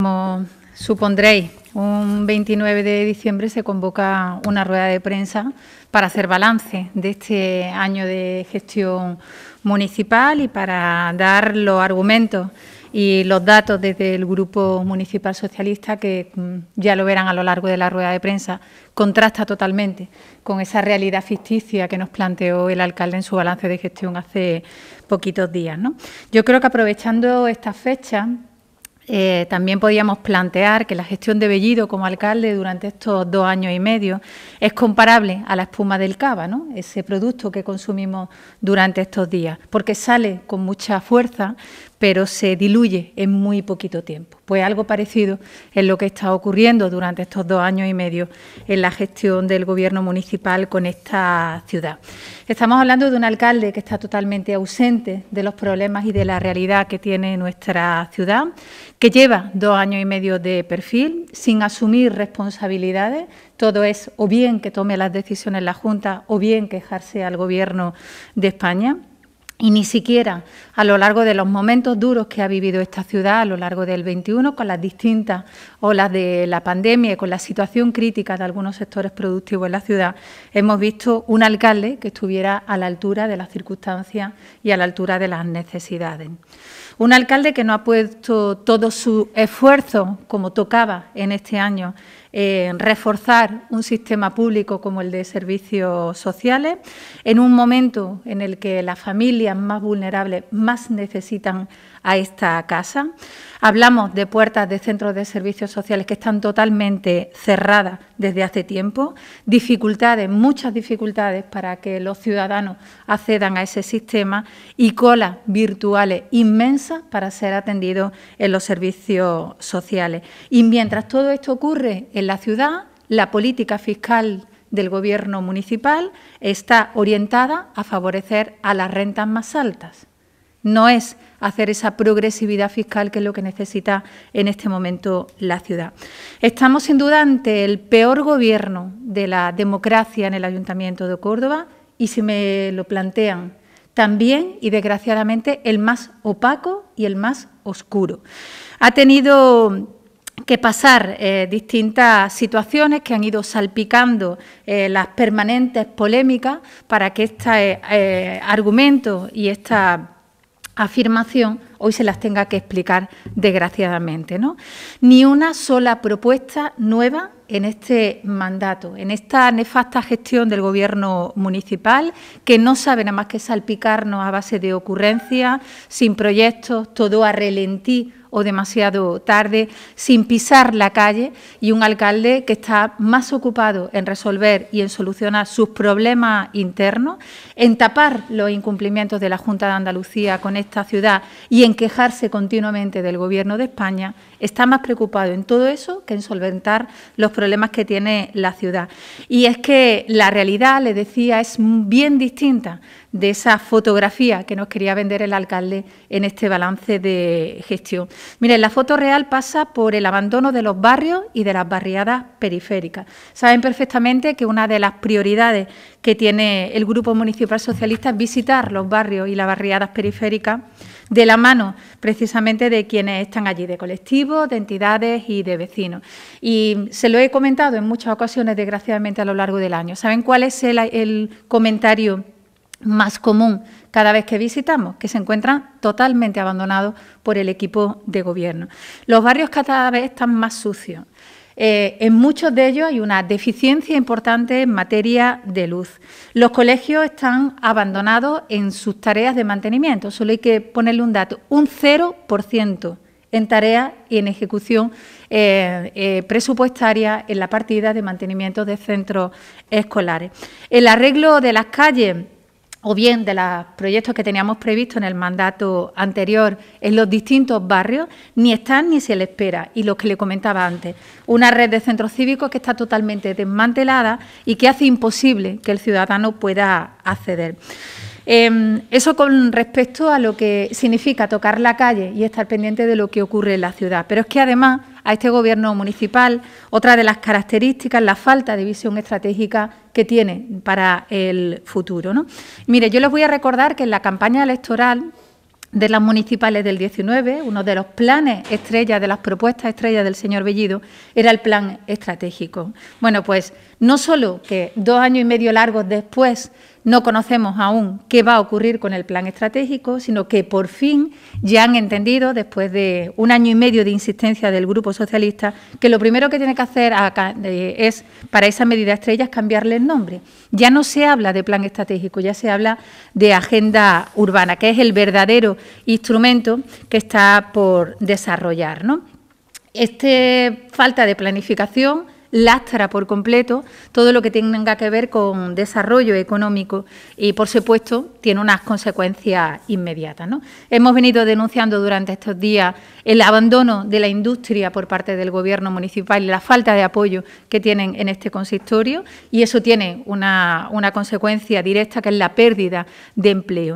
Como supondréis, un 29 de diciembre se convoca una rueda de prensa para hacer balance de este año de gestión municipal y para dar los argumentos y los datos desde el Grupo Municipal Socialista, que mm, ya lo verán a lo largo de la rueda de prensa, contrasta totalmente con esa realidad ficticia que nos planteó el alcalde en su balance de gestión hace poquitos días. Yo creo que aprovechando esta fecha eh, también podíamos plantear que la gestión de Bellido como alcalde durante estos dos años y medio es comparable a la espuma del cava, ¿no? ese producto que consumimos durante estos días, porque sale con mucha fuerza, pero se diluye en muy poquito tiempo. Pues algo parecido es lo que está ocurriendo durante estos dos años y medio en la gestión del gobierno municipal con esta ciudad. Estamos hablando de un alcalde que está totalmente ausente de los problemas y de la realidad que tiene nuestra ciudad, que lleva dos años y medio de perfil sin asumir responsabilidades. Todo es o bien que tome las decisiones la Junta o bien quejarse al Gobierno de España y ni siquiera a lo largo de los momentos duros que ha vivido esta ciudad a lo largo del 21 con las distintas olas de la pandemia y con la situación crítica de algunos sectores productivos en la ciudad, hemos visto un alcalde que estuviera a la altura de las circunstancias y a la altura de las necesidades. Un alcalde que no ha puesto todo su esfuerzo como tocaba en este año eh, reforzar un sistema público como el de servicios sociales, en un momento en el que las familias más vulnerables más necesitan a esta casa. Hablamos de puertas de centros de servicios sociales que están totalmente cerradas desde hace tiempo, dificultades, muchas dificultades para que los ciudadanos accedan a ese sistema y colas virtuales inmensas para ser atendidos en los servicios sociales. Y mientras todo esto ocurre la ciudad, la política fiscal del gobierno municipal está orientada a favorecer a las rentas más altas. No es hacer esa progresividad fiscal que es lo que necesita en este momento la ciudad. Estamos sin duda ante el peor gobierno de la democracia en el Ayuntamiento de Córdoba y si me lo plantean, también y desgraciadamente el más opaco y el más oscuro. Ha tenido que pasar eh, distintas situaciones que han ido salpicando eh, las permanentes polémicas para que este argumento y esta afirmación hoy se las tenga que explicar desgraciadamente. ¿no? Ni una sola propuesta nueva en este mandato, en esta nefasta gestión del Gobierno municipal, que no sabe nada más que salpicarnos a base de ocurrencias, sin proyectos, todo a relentí o demasiado tarde, sin pisar la calle, y un alcalde que está más ocupado en resolver y en solucionar sus problemas internos, en tapar los incumplimientos de la Junta de Andalucía con esta ciudad y en quejarse continuamente del Gobierno de España, está más preocupado en todo eso que en solventar los problemas que tiene la ciudad. Y es que la realidad, le decía, es bien distinta de esa fotografía que nos quería vender el alcalde en este balance de gestión. Miren, la foto real pasa por el abandono de los barrios y de las barriadas periféricas. Saben perfectamente que una de las prioridades que tiene el Grupo Municipal Socialista es visitar los barrios y las barriadas periféricas de la mano precisamente de quienes están allí, de colectivos, de entidades y de vecinos. Y se lo he comentado en muchas ocasiones, desgraciadamente, a lo largo del año. ¿Saben cuál es el, comentario? más común cada vez que visitamos, que se encuentran totalmente abandonados por el equipo de gobierno. Los barrios cada vez están más sucios. Eh, en muchos de ellos hay una deficiencia importante en materia de luz. Los colegios están abandonados en sus tareas de mantenimiento. Solo hay que ponerle un dato, un 0% en tareas y en ejecución eh, eh, presupuestaria en la partida de mantenimiento de centros escolares. El arreglo de las calles o bien de los proyectos que teníamos previsto en el mandato anterior en los distintos barrios, ni están ni se les espera. Y lo que le comentaba antes, una red de centros cívicos que está totalmente desmantelada y que hace imposible que el ciudadano pueda acceder. Em, eso con respecto a lo que significa tocar la calle y estar pendiente de lo que ocurre en la ciudad. Pero es que además a este gobierno municipal. Otra de las características, la falta de visión estratégica que tiene para el futuro. ¿no? Mire, yo les voy a recordar que en la campaña electoral de las municipales del 19, uno de los planes estrellas de las propuestas estrellas del señor Bellido, era el plan estratégico. Bueno, pues no solo que dos años y medio largos después no conocemos aún qué va a ocurrir con el plan estratégico, sino que por fin ya han entendido, después de un año y medio de insistencia del Grupo Socialista, que lo primero que tiene que hacer es, para esa medida estrella, es cambiarle el nombre. Ya no se habla de plan estratégico, ya se habla de agenda urbana, que es el verdadero instrumento que está por desarrollar. ¿no? Esta falta de planificación lastra por completo todo lo que tenga que ver con desarrollo económico y, por supuesto, tiene unas consecuencias inmediatas. Hemos venido denunciando durante estos días el abandono de la industria por parte del Gobierno municipal y la falta de apoyo que tienen en este consistorio y eso tiene una, consecuencia directa que es la pérdida de empleo.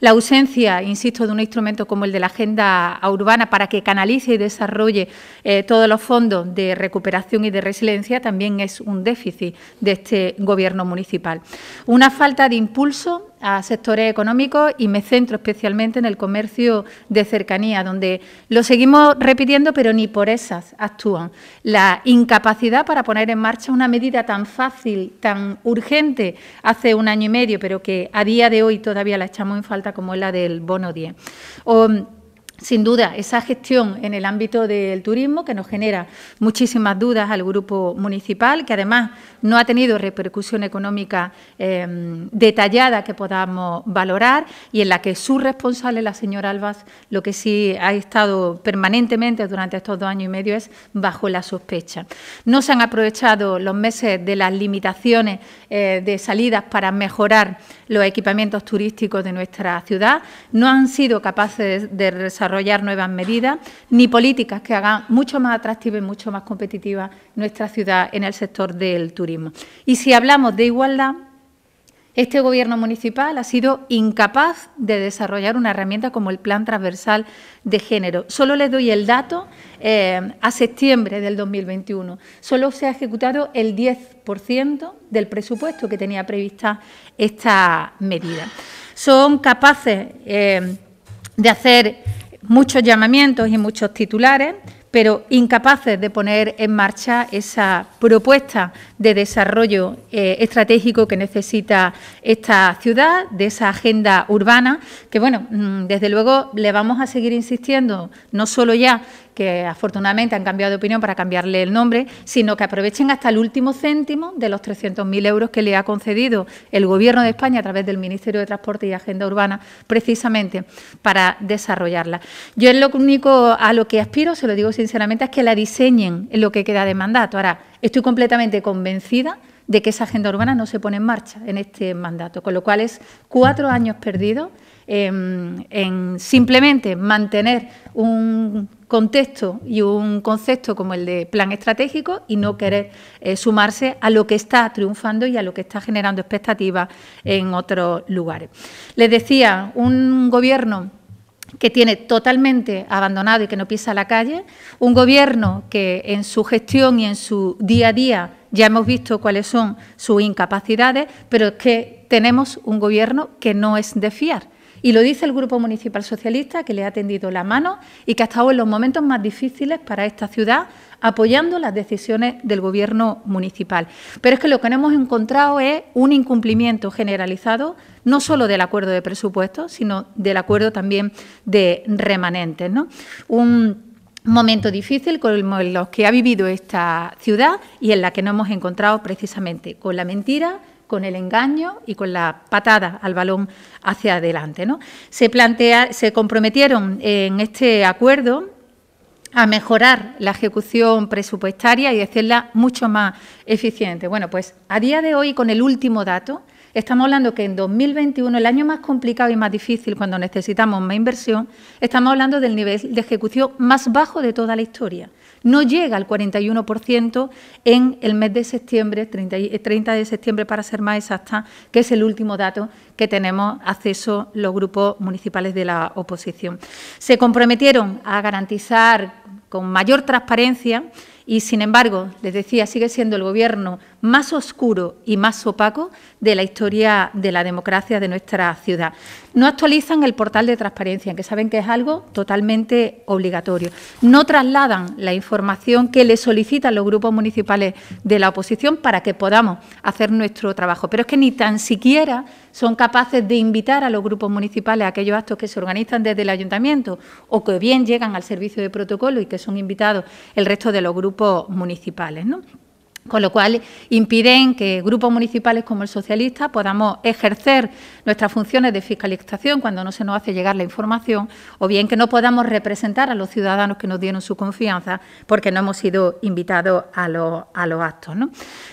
La ausencia, insisto, de un instrumento como el de la Agenda Urbana para que canalice y desarrolle eh, todos los fondos de recuperación y de resiliencia también es un déficit de este gobierno municipal. Una falta de impulso a sectores económicos y me centro especialmente en el comercio de cercanía, donde lo seguimos repitiendo, pero ni por esas actúan. La incapacidad para poner en marcha una medida tan fácil, tan urgente, hace un año y medio, pero que a día de hoy todavía la echamos en falta, como es la del bono 10. Sin duda, esa gestión en el ámbito del turismo que nos genera muchísimas dudas al grupo municipal, que además no ha tenido repercusión económica em, detallada que podamos valorar y en la que su responsable, la señora Albas, lo que sí ha estado permanentemente durante estos dos años y medio es bajo la sospecha. No se han aprovechado los meses de las limitaciones eh, de salidas para mejorar los equipamientos turísticos de nuestra ciudad, no han sido capaces de desarrollar nuevas medidas ni políticas que hagan mucho más atractiva y mucho más competitiva nuestra ciudad en el sector del turismo. Y si hablamos de igualdad, este gobierno municipal ha sido incapaz de desarrollar una herramienta como el Plan Transversal de Género. Solo les doy el dato eh, a septiembre del 2021. Solo se ha ejecutado el 10% del presupuesto que tenía prevista esta medida. Son capaces eh, de hacer muchos llamamientos y muchos titulares pero incapaces de poner en marcha esa propuesta de desarrollo eh, estratégico que necesita esta ciudad, de esa agenda urbana, que bueno, mm, desde luego le vamos a seguir insistiendo, no solo ya que afortunadamente han cambiado de opinión para cambiarle el nombre, sino que aprovechen hasta el último céntimo de los 300.000 euros que le ha concedido el Gobierno de España a través del Ministerio de Transporte y Agenda Urbana, precisamente para desarrollarla. Yo es lo único a lo que aspiro, se lo digo sinceramente, es que la diseñen en lo que queda de mandato. Ahora, estoy completamente convencida de que esa agenda urbana no se pone en marcha en este mandato, con lo cual es cuatro años perdidos Em, en simplemente mantener un contexto y un concepto como el de plan estratégico y no querer eh, sumarse a lo que está triunfando y a lo que está generando expectativas en otros lugares. Les decía, un gobierno que tiene totalmente abandonado y que no pisa la calle, un gobierno que en su gestión y en su día a día ya hemos visto cuáles son sus incapacidades, pero es que tenemos un gobierno que no es de fiar y lo dice el Grupo Municipal Socialista, que le ha tendido la mano y que ha estado en los momentos más difíciles para esta ciudad, apoyando las decisiones del Gobierno municipal. Pero es que lo que no hemos encontrado es un incumplimiento generalizado, no solo del acuerdo de presupuestos, sino del acuerdo también de remanentes. ¿no? Un momento difícil con los que ha vivido esta ciudad y en la que no hemos encontrado precisamente con la mentira, con el engaño y con la patada al balón hacia adelante. ¿no? Se, plantea, se comprometieron en este acuerdo a mejorar la ejecución presupuestaria y hacerla mucho más eficiente. Bueno, pues a día de hoy, con el último dato, Estamos hablando que en 2021, el año más complicado y más difícil, cuando necesitamos más inversión, estamos hablando del nivel de ejecución más bajo de toda la historia. No llega al 41% en el mes de septiembre, 30, eh, de septiembre para ser más exacta, que es el último dato que tenemos acceso los grupos municipales de la oposición. Se comprometieron a garantizar con mayor transparencia y, sin embargo, les decía, sigue siendo el Gobierno más oscuro y más opaco de la historia de la democracia de nuestra ciudad. No actualizan el portal de transparencia, que saben que es algo totalmente obligatorio. No trasladan la información que le solicitan los grupos municipales de la oposición para que podamos hacer nuestro trabajo. Pero es que ni tan siquiera son capaces de invitar a los grupos municipales a aquellos actos que se organizan desde el ayuntamiento o que bien llegan al servicio de protocolo y que son invitados el resto de los grupos municipales. ¿no? con lo cual impiden que grupos municipales como el socialista podamos ejercer nuestras funciones de fiscalización cuando no se nos hace llegar la información, o bien que no podamos representar a los ciudadanos que nos dieron su confianza porque no hemos sido invitados a los, actos.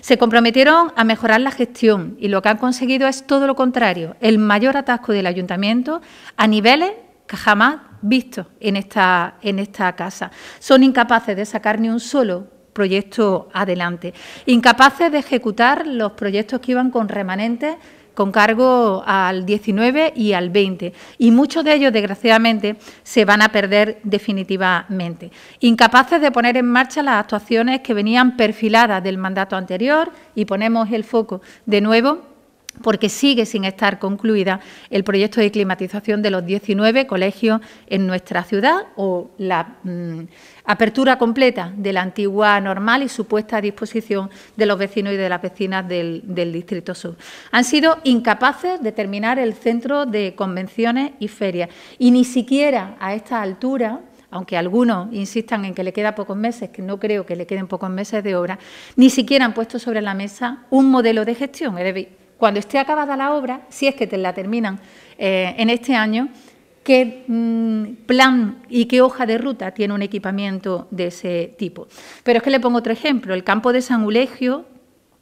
Se comprometieron a mejorar la gestión y lo que han conseguido es todo lo contrario, el mayor atasco del ayuntamiento a niveles que jamás vistos en esta, en esta casa. Son incapaces de sacar ni un solo proyecto adelante. Incapaces de ejecutar los proyectos que iban con remanentes con cargo al 19 y al 20, y muchos de ellos, desgraciadamente, se van a perder definitivamente. Incapaces de poner en marcha las actuaciones que venían perfiladas del mandato anterior, y ponemos el foco de nuevo porque sigue sin estar concluida el proyecto de climatización de los 19 colegios en nuestra ciudad o la mm, apertura completa de la antigua normal y supuesta a disposición de los vecinos y de las vecinas del, Distrito Sur. Han sido incapaces de terminar el centro de convenciones y ferias y ni siquiera a esta altura aunque algunos insistan en que le queda pocos meses, que no creo que le queden pocos meses de obra, ni siquiera han puesto sobre la mesa un modelo de gestión cuando esté acabada la obra, si es que te la terminan eh, en este año, qué mm, plan y qué hoja de ruta tiene un equipamiento de ese tipo. Pero es que le pongo otro ejemplo. El campo de San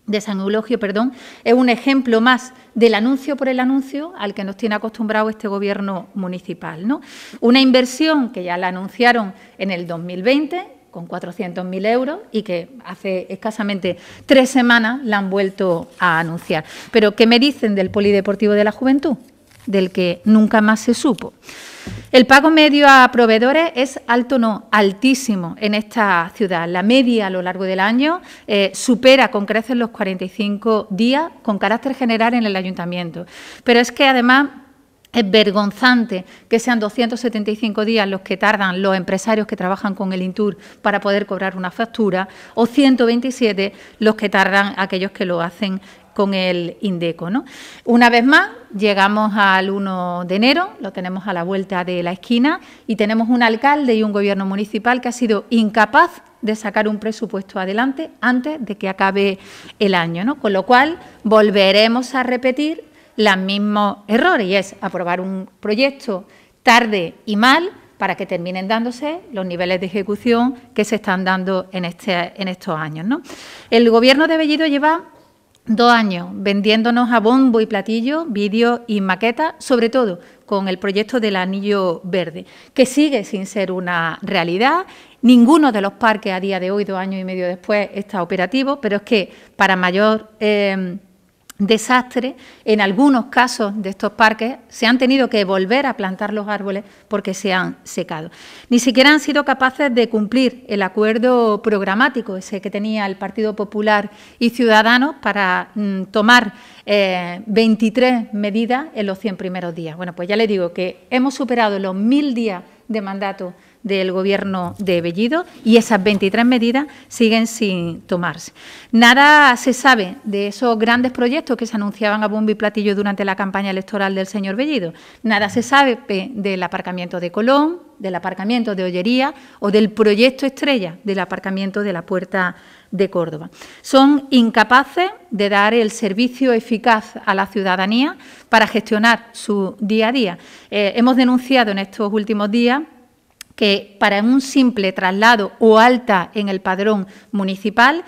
de San Eulogio, perdón, es un ejemplo más del anuncio por el anuncio al que nos tiene acostumbrado este gobierno municipal. ¿no? Una inversión que ya la anunciaron en el 2020, con 400.000 euros y que hace escasamente tres semanas la han vuelto a anunciar. Pero, ¿qué me dicen del Polideportivo de la Juventud? Del que nunca más se supo. El pago medio a proveedores es alto, no, altísimo en esta ciudad. La media a lo largo del año eh, supera con creces los 45 días con carácter general en el ayuntamiento. Pero es que además es vergonzante que sean 275 días los que tardan los empresarios que trabajan con el Intur para poder cobrar una factura o 127 los que tardan aquellos que lo hacen con el INDECO. ¿no? Una vez más, llegamos al 1 de enero, lo tenemos a la vuelta de la esquina y tenemos un alcalde y un gobierno municipal que ha sido incapaz de sacar un presupuesto adelante antes de que acabe el año, ¿no? Con lo cual volveremos a repetir los mismos errores y es aprobar un proyecto tarde y mal para que terminen dándose los niveles de ejecución que se están dando en, este, en estos años. El gobierno de Bellido lleva dos años vendiéndonos a bombo y platillo vídeos y maquetas, sobre todo con el proyecto del Anillo Verde, que sigue sin ser una realidad. Ninguno de los parques a día de hoy, dos años y medio después, está operativo, pero es que para mayor... Eh, desastre, en algunos casos de estos parques se han tenido que volver a plantar los árboles porque se han secado. Ni siquiera han sido capaces de cumplir el acuerdo programático, ese que tenía el Partido Popular y Ciudadanos, para mm, tomar 23 eh, medidas en los 100 primeros días. Bueno, pues ya le digo que hemos superado los mil días de mandato del gobierno de Bellido y esas 23 medidas siguen sin tomarse. Nada se sabe de esos grandes proyectos que se anunciaban a bombo y platillo durante la campaña electoral del señor Bellido. Nada se sabe del aparcamiento de Colón, del aparcamiento de Ollería o del proyecto estrella del aparcamiento de la Puerta de Córdoba. Son incapaces de dar el servicio eficaz a la ciudadanía para gestionar su día a día. Eh, hemos denunciado en estos últimos días que para un simple traslado o alta en el padrón municipal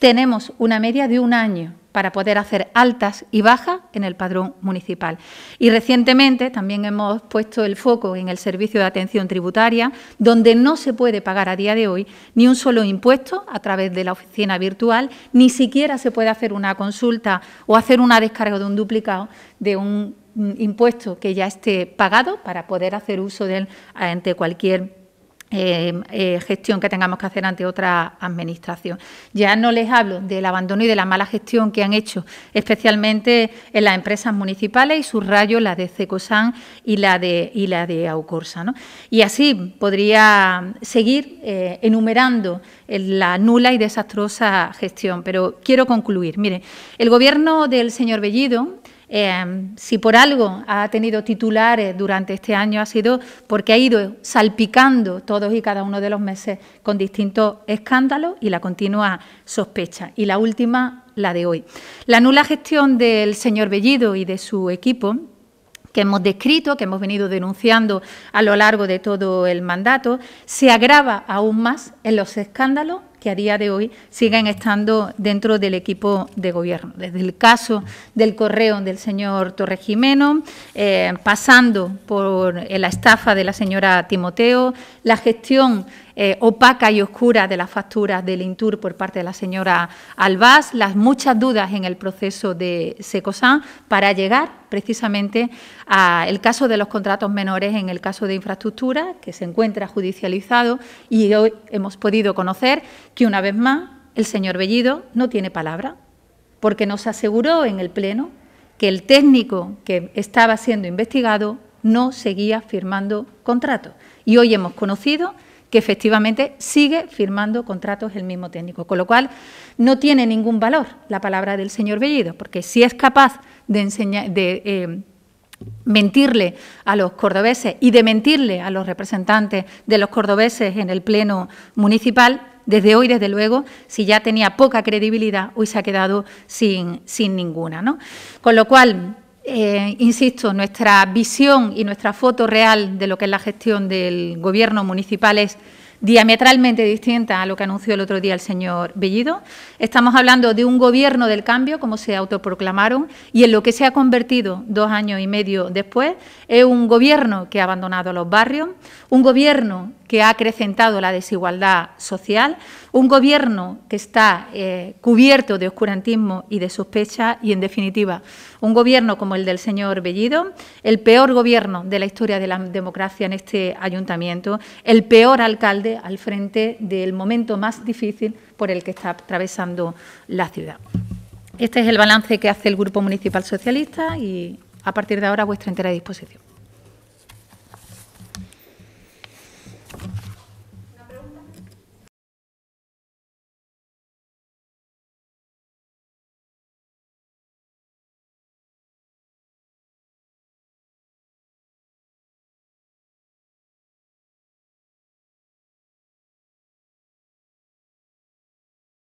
tenemos una media de un año para poder hacer altas y bajas en el padrón municipal. Y recientemente también hemos puesto el foco en el servicio de atención tributaria, donde no se puede pagar a día de hoy ni un solo impuesto a través de la oficina virtual, ni siquiera se puede hacer una consulta o hacer una descarga de un duplicado de un impuesto que ya esté pagado para poder hacer uso de él ante cualquier eh, eh, gestión que tengamos que hacer ante otra administración. Ya no les hablo del abandono y de la mala gestión que han hecho, especialmente en las empresas municipales y subrayo la de Cecosan y la de, la de Aucorsa. Y así podría seguir eh, enumerando la nula y desastrosa gestión, pero quiero concluir. Mire, el Gobierno del señor Bellido Em, si por algo ha tenido titulares durante este año ha sido porque ha ido salpicando todos y cada uno de los meses con distintos escándalos y la continua sospecha. Y la última, la de hoy. La nula gestión del señor Bellido y de su equipo que hemos descrito, que hemos venido denunciando a lo largo de todo el mandato, se agrava aún más en los escándalos que a día de hoy siguen estando dentro del equipo de gobierno. Desde el caso del correo del señor Torres Jimeno, eh, pasando por la estafa de la señora Timoteo, la gestión eh, opaca y oscura de las facturas del Intur por parte de la señora Albás, las muchas dudas en el proceso de Secosan para llegar precisamente al caso de los contratos menores en el caso de infraestructura, que se encuentra judicializado y hoy hemos podido conocer que una vez más el señor Bellido no tiene palabra, porque nos aseguró en el Pleno que el técnico que estaba siendo investigado no seguía firmando contratos. Y hoy hemos conocido que efectivamente sigue firmando contratos el mismo técnico, con lo cual no tiene ningún valor la palabra del señor Bellido, porque si es capaz de, enseñar, de eh, mentirle a los cordobeses y de mentirle a los representantes de los cordobeses en el Pleno Municipal, desde hoy, desde luego, si ya tenía poca credibilidad, hoy se ha quedado sin, sin ninguna. ¿no? Con lo cual, eh, insisto, nuestra visión y nuestra foto real de lo que es la gestión del gobierno municipal es diametralmente distinta a lo que anunció el otro día el señor Bellido. Estamos hablando de un gobierno del cambio, como se autoproclamaron, y en lo que se ha convertido dos años y medio después, es un gobierno que ha abandonado los barrios, un gobierno que ha acrecentado la desigualdad social, un gobierno que está eh, cubierto de oscurantismo y de sospecha y, en definitiva, un gobierno como el del señor Bellido, el peor gobierno de la historia de la democracia en este ayuntamiento, el peor alcalde al frente del momento más difícil por el que está atravesando la ciudad. Este es el balance que hace el Grupo Municipal Socialista y a partir de ahora a vuestra entera disposición.